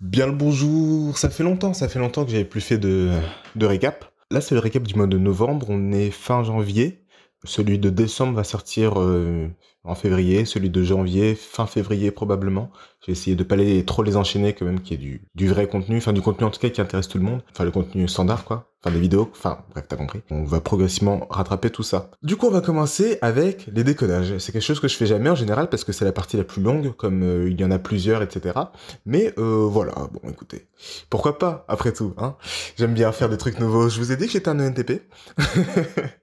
Bien le bonjour, ça fait longtemps, ça fait longtemps que j'avais plus fait de, de récap. Là c'est le récap du mois de novembre, on est fin janvier. Celui de décembre va sortir euh, en février, celui de janvier, fin février probablement. J'ai essayé de pas les, trop les enchaîner quand même, qui est du, du vrai contenu, enfin du contenu en tout cas qui intéresse tout le monde, enfin le contenu standard quoi, enfin des vidéos, enfin bref t'as compris. On va progressivement rattraper tout ça. Du coup on va commencer avec les décodages. C'est quelque chose que je fais jamais en général parce que c'est la partie la plus longue, comme euh, il y en a plusieurs etc. Mais euh, voilà, bon écoutez, pourquoi pas après tout. Hein J'aime bien faire des trucs nouveaux. Je vous ai dit que j'étais un ENTP.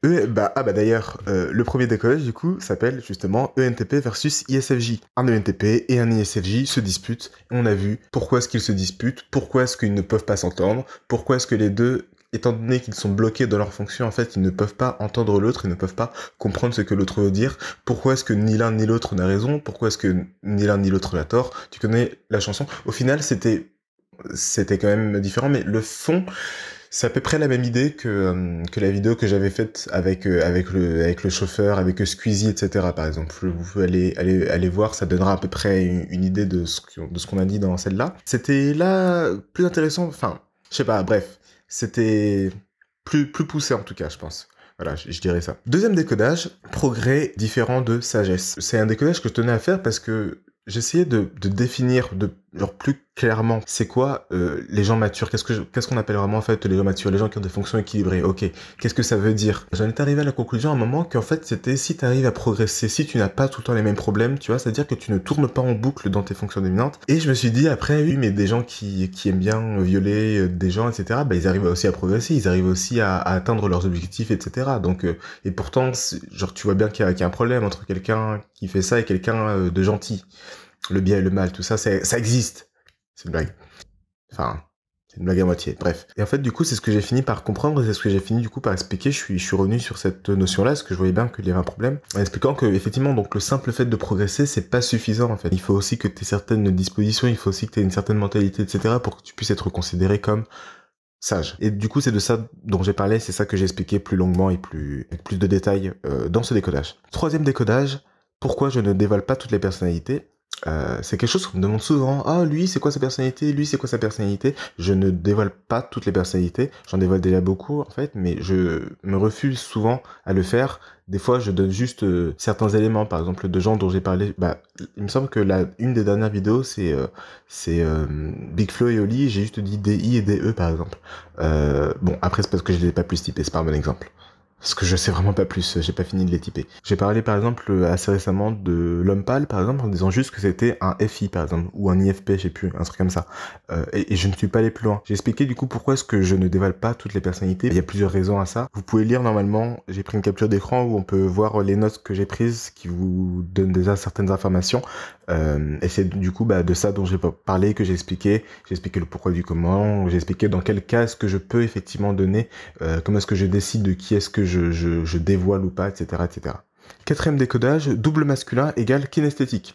E bah ah bah d'ailleurs euh, le premier décodage du coup s'appelle justement ENTP versus ISFJ. Un ENTP et un ISFJ se disputent, on a vu pourquoi est-ce qu'ils se disputent, pourquoi est-ce qu'ils ne peuvent pas s'entendre, pourquoi est-ce que les deux étant donné qu'ils sont bloqués dans leur fonction, en fait, ils ne peuvent pas entendre l'autre, ils ne peuvent pas comprendre ce que l'autre veut dire. Pourquoi est-ce que ni l'un ni l'autre n'a raison Pourquoi est-ce que ni l'un ni l'autre n'a tort Tu connais la chanson. Au final, c'était c'était quand même différent, mais le fond, c'est à peu près la même idée que, euh, que la vidéo que j'avais faite avec, euh, avec, le, avec le chauffeur, avec Squeezie, etc. Par exemple, vous pouvez aller, aller, voir, ça donnera à peu près une, idée de ce, de ce qu'on a dit dans celle-là. C'était là plus intéressant, enfin, je sais pas, bref, c'était plus, plus poussé en tout cas, je pense. Voilà, je, dirais ça. Deuxième décodage, progrès différent de sagesse. C'est un décodage que je tenais à faire parce que j'essayais de, de définir, de genre plus clairement c'est quoi euh, les gens matures qu'est-ce que qu'est-ce qu'on appelle vraiment en fait les gens matures les gens qui ont des fonctions équilibrées ok qu'est-ce que ça veut dire j'en étais arrivé à la conclusion à un moment qu'en fait c'était si tu arrives à progresser si tu n'as pas tout le temps les mêmes problèmes tu vois c'est à dire que tu ne tournes pas en boucle dans tes fonctions dominantes et je me suis dit après oui mais des gens qui aiment bien violer euh, des gens etc bah ils arrivent aussi à progresser ils arrivent aussi à, atteindre leurs objectifs etc donc euh, et pourtant genre tu vois bien qu'il y, a un problème entre quelqu'un qui fait ça et quelqu'un de gentil le bien et le mal, tout ça, ça existe. C'est une blague. Enfin, c'est une blague à moitié. Bref. Et en fait, du coup, c'est ce que j'ai fini par comprendre, c'est ce que j'ai fini du coup par expliquer. Je suis, je suis revenu sur cette notion-là, parce que je voyais bien qu'il y avait un problème, en expliquant que effectivement, donc le simple fait de progresser, c'est pas suffisant en fait. Il faut aussi que tu aies certaines dispositions, il faut aussi que tu aies une certaine mentalité, etc., pour que tu puisses être considéré comme sage. Et du coup, c'est de ça dont j'ai parlé, c'est ça que j'ai expliqué plus longuement et plus, avec plus de détails euh, dans ce décodage. Troisième décodage, pourquoi je ne dévoile pas toutes les personnalités euh, c'est quelque chose qu'on me demande souvent. Ah, lui, c'est quoi sa personnalité Lui, c'est quoi sa personnalité Je ne dévoile pas toutes les personnalités. J'en dévoile déjà beaucoup, en fait, mais je me refuse souvent à le faire. Des fois, je donne juste euh, certains éléments, par exemple, de gens dont j'ai parlé. Bah, il me semble que la, une des dernières vidéos, c'est euh, Big Flo et Oli. J'ai juste dit i et DE, par exemple. bon, après, c'est parce que je ne l'ai pas plus typé. C'est pas un bon exemple. Parce que je sais vraiment pas plus, j'ai pas fini de les typer. J'ai parlé par exemple assez récemment de l'homme pâle par exemple en disant juste que c'était un FI par exemple, ou un IFP, j'ai sais plus, un truc comme ça. Euh, et, je ne suis pas allé plus loin. J'ai expliqué du coup pourquoi est-ce que je ne dévale pas toutes les personnalités. Il y a plusieurs raisons à ça. Vous pouvez lire normalement, j'ai pris une capture d'écran où on peut voir les notes que j'ai prises qui vous donnent déjà certaines informations. Euh, et c'est du coup bah, de ça dont j'ai parlé, que j'ai expliqué. J'ai expliqué le pourquoi du comment, j'ai expliqué dans quel cas est-ce que je peux effectivement donner, euh, comment est-ce que je décide de qui est-ce que je je, dévoile ou pas, etc., etc. Quatrième décodage, double masculin égale kinesthétique.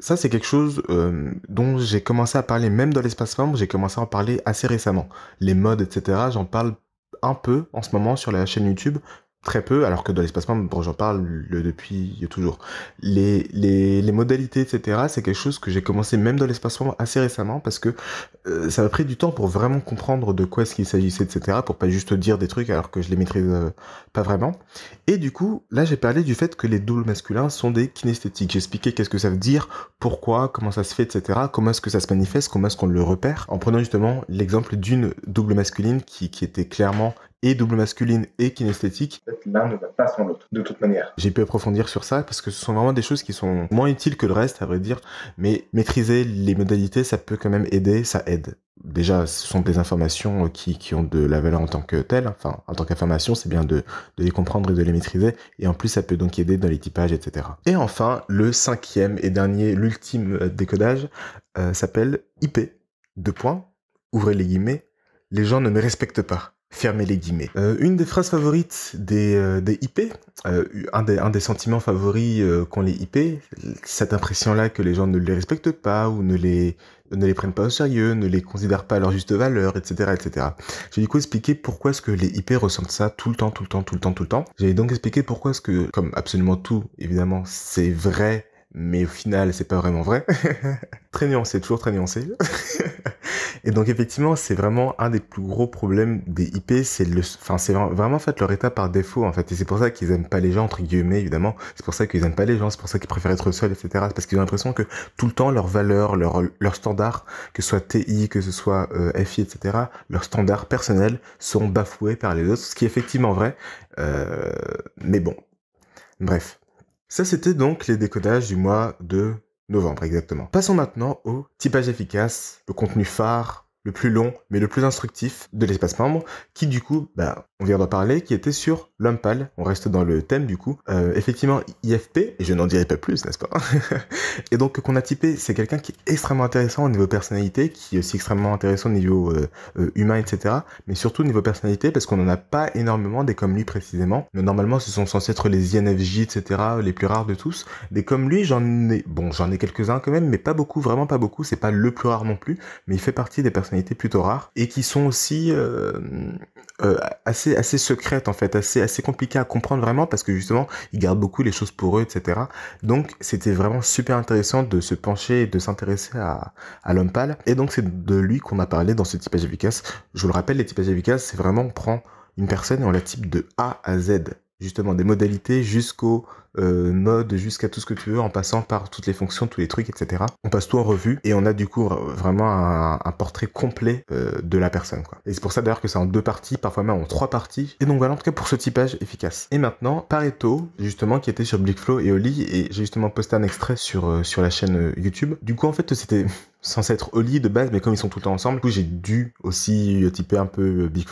Ça, c'est quelque chose euh, dont j'ai commencé à parler, même dans l'espace membre, j'ai commencé à en parler assez récemment. Les modes, etc., j'en parle un peu en ce moment sur la chaîne YouTube très peu, alors que dans l'espace membre, bon, j'en parle depuis toujours. Les, modalités, etc., c'est quelque chose que j'ai commencé même dans l'espace membre assez récemment, parce que euh, ça m'a pris du temps pour vraiment comprendre de quoi est-ce qu'il s'agissait, etc., pour pas juste dire des trucs alors que je les maîtrise euh, pas vraiment. Et du coup, là, j'ai parlé du fait que les doubles masculins sont des kinesthétiques. J'ai expliqué qu'est-ce que ça veut dire, pourquoi, comment ça se fait, etc., comment est-ce que ça se manifeste, comment est-ce qu'on le repère, en prenant justement l'exemple d'une double masculine qui, qui était clairement et double masculine et kinesthétique. L'un ne va pas sans l'autre, de toute manière. J'ai pu approfondir sur ça parce que ce sont vraiment des choses qui sont moins utiles que le reste, à vrai dire. Mais maîtriser les modalités, ça peut quand même aider, ça aide. Déjà, ce sont des informations qui, ont de la valeur en tant que telles. Enfin, en tant qu'information, c'est bien de, les comprendre et de les maîtriser. Et en plus, ça peut donc aider dans les typages, etc. Et enfin, le cinquième et dernier, l'ultime décodage, euh, s'appelle IP. Deux points, ouvrez les guillemets, les gens ne me respectent pas. Fermez les guillemets. Euh, une des phrases favorites des, euh, des IP, euh, un, des, un, des, sentiments favoris qu'ont les IP, cette impression-là que les gens ne les respectent pas ou ne les, ne les prennent pas au sérieux, ne les considèrent pas à leur juste valeur, etc. etc. J'ai du coup expliqué pourquoi est-ce que les IP ressentent ça tout le temps, tout le temps, tout le temps, tout le temps. J'ai donc expliqué pourquoi est-ce que, comme absolument tout, évidemment, c'est vrai, mais au final, c'est pas vraiment vrai. très nuancé, toujours très nuancé. Et donc effectivement, c'est vraiment un des plus gros problèmes des IP, c'est le, enfin c'est vraiment en fait leur état par défaut en fait, et c'est pour ça qu'ils aiment pas les gens entre guillemets évidemment, c'est pour ça qu'ils aiment pas les gens, c'est pour ça qu'ils préfèrent être seuls, etc. C'est parce qu'ils ont l'impression que tout le temps leurs valeurs, leurs leur standards, que ce soit TI, que ce soit euh, FI, etc. Leurs standards personnels sont bafoués par les autres, ce qui est effectivement vrai, euh, mais bon, bref. Ça c'était donc les décodages du mois de novembre exactement. Passons maintenant au typage efficace, le contenu phare, le plus long mais le plus instructif de l'espace membre, qui du coup bah, on vient d'en parler, qui était sur l'homme pâle. On reste dans le thème du coup. Euh, effectivement, IFP, et je n'en dirai pas plus, n'est-ce pas Et donc qu'on a typé, c'est quelqu'un qui est extrêmement intéressant au niveau personnalité, qui est aussi extrêmement intéressant au niveau euh, euh, humain, etc. Mais surtout au niveau personnalité, parce qu'on n'en a pas énormément des comme lui précisément. Mais normalement, ce sont censés être les INFJ, etc., les plus rares de tous. Des comme lui, j'en ai, bon, j'en ai quelques-uns quand même, mais pas beaucoup, vraiment pas beaucoup. C'est pas le plus rare non plus, mais il fait partie des personnalités plutôt rares et qui sont aussi assez assez, secrète en fait, assez, assez compliquée à comprendre vraiment parce que justement, ils gardent beaucoup les choses pour eux, etc. Donc, c'était vraiment super intéressant de se pencher et de s'intéresser à, à l'homme pâle. Et donc, c'est de lui qu'on a parlé dans ce typage efficace. Je vous le rappelle, les typages efficaces, c'est vraiment on prend une personne et on la type de A à Z justement des modalités jusqu'au euh, mode jusqu'à tout ce que tu veux en passant par toutes les fonctions, tous les trucs, etc. On passe tout en revue et on a du coup vraiment un, portrait complet euh, de la personne. Quoi. Et c'est pour ça d'ailleurs que c'est en deux parties, parfois même en trois parties. Et donc voilà en tout cas pour ce typage efficace. Et maintenant, Pareto, justement, qui était sur Blickflow et Oli, et j'ai justement posté un extrait sur, euh, sur la chaîne YouTube. Du coup en fait c'était censé être Oli de base, mais comme ils sont tout le temps ensemble, du coup j'ai dû aussi typer un peu Big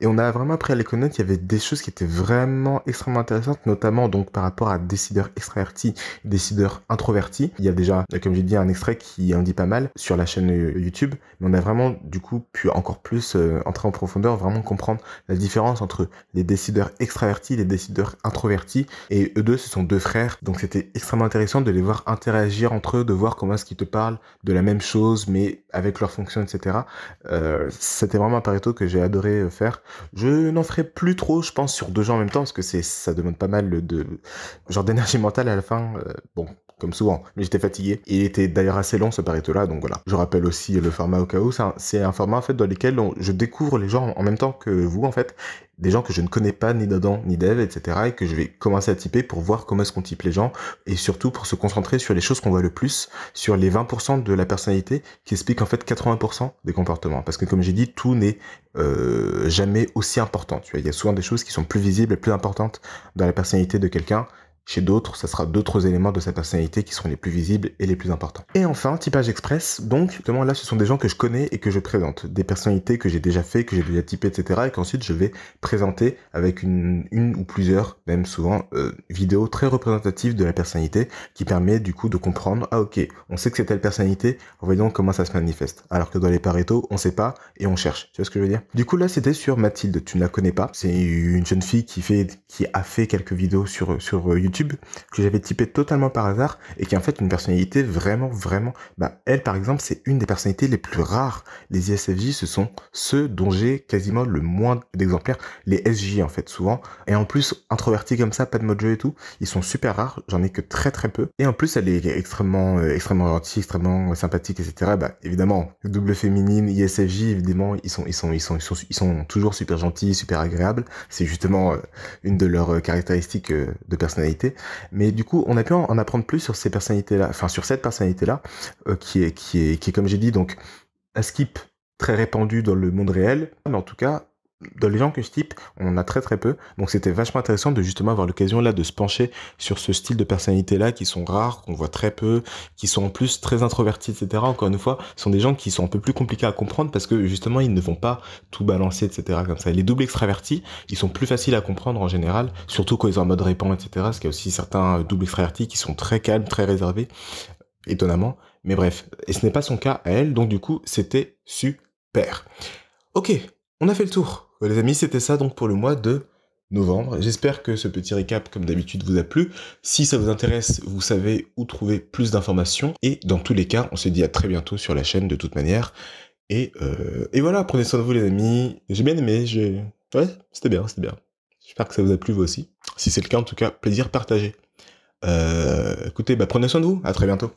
Et on a vraiment appris à les connaître, il y avait des choses qui étaient vraiment extrêmement intéressantes, notamment donc par rapport à décideurs extravertis, décideurs introvertis. Il y a déjà, comme j'ai dit, un extrait qui en dit pas mal sur la chaîne YouTube, mais on a vraiment du coup pu encore plus euh, entrer en profondeur, vraiment comprendre la différence entre les décideurs extravertis, les décideurs introvertis, et eux deux, ce sont deux frères, donc c'était extrêmement intéressant de les voir interagir entre eux, de voir comment est-ce qu'ils te parlent de la même chose, mais avec leurs fonctions, etc. Euh, c'était vraiment un pareto que j'ai adoré euh, faire. Je n'en ferai plus trop, je pense, sur deux gens en même temps, parce que ça demande pas mal de, genre d'énergie mentale à la fin, euh, bon, comme souvent, mais j'étais fatigué. Il était d'ailleurs assez long ce Pareto-là, donc voilà. Je rappelle aussi le format au chaos, c'est un, format en fait dans lequel je découvre les gens en même temps que vous en fait, des gens que je ne connais pas ni d'Adam ni d'Eve, etc. et que je vais commencer à typer pour voir comment est-ce qu'on type les gens et surtout pour se concentrer sur les choses qu'on voit le plus, sur les 20% de la personnalité qui explique en fait 80% des comportements. Parce que comme j'ai dit, tout n'est euh, jamais aussi important. Tu vois, il y a souvent des choses qui sont plus visibles et plus importantes dans la personnalité de quelqu'un chez d'autres, ça sera d'autres éléments de sa personnalité qui seront les plus visibles et les plus importants. Et enfin, typage express, donc justement là, ce sont des gens que je connais et que je présente, des personnalités que j'ai déjà fait, que j'ai déjà typé, etc. Et qu'ensuite je vais présenter avec une, une ou plusieurs, même souvent, euh, vidéos très représentatives de la personnalité qui permet du coup de comprendre, ah ok, on sait que c'est telle personnalité, voyons comment ça se manifeste. Alors que dans les Pareto, on sait pas et on cherche. Tu vois ce que je veux dire Du coup là, c'était sur Mathilde, tu ne la connais pas. C'est une jeune fille qui fait, qui a fait quelques vidéos sur, sur euh, YouTube que j'avais typé totalement par hasard et qui en fait une personnalité vraiment, vraiment, bah, elle par exemple, c'est une des personnalités les plus rares. Les ISFJ, ce sont ceux dont j'ai quasiment le moins d'exemplaires, les SJ en fait souvent. Et en plus, introvertis comme ça, pas de mode jeu et tout, ils sont super rares, j'en ai que très très peu. Et en plus, elle est extrêmement, euh, extrêmement gentille, extrêmement sympathique, etc. Bah, évidemment, double féminine, ISFJ, évidemment, ils sont, ils sont, ils sont, ils sont, ils sont toujours super gentils, super agréables. C'est justement euh, une de leurs euh, caractéristiques de personnalité mais du coup, on a pu en apprendre plus sur ces personnalités-là, enfin sur cette personnalité-là, euh, qui, est, qui, est, qui est, comme j'ai dit, donc un skip très répandu dans le monde réel, mais en tout cas dans les gens que je type, on a très très peu. Donc c'était vachement intéressant de justement avoir l'occasion là de se pencher sur ce style de personnalité là qui sont rares, qu'on voit très peu, qui sont en plus très introvertis, etc. Encore une fois, ce sont des gens qui sont un peu plus compliqués à comprendre parce que justement ils ne vont pas tout balancer, etc. Comme ça. les doubles extravertis, ils sont plus faciles à comprendre en général, surtout quand ils sont en mode répand, etc. Parce qu'il y a aussi certains doubles extravertis qui sont très calmes, très réservés, étonnamment. Mais bref, et ce n'est pas son cas à elle, donc du coup c'était super. Ok, on a fait le tour les amis, c'était ça donc pour le mois de novembre. J'espère que ce petit récap, comme d'habitude, vous a plu. Si ça vous intéresse, vous savez où trouver plus d'informations. Et dans tous les cas, on se dit à très bientôt sur la chaîne de toute manière. Et, euh, voilà, prenez soin de vous les amis. J'ai bien aimé, Ouais, c'était bien, c'était bien. J'espère que ça vous a plu vous aussi. Si c'est le cas, en tout cas, plaisir partagé. Euh, écoutez, bah, prenez soin de vous. À très bientôt.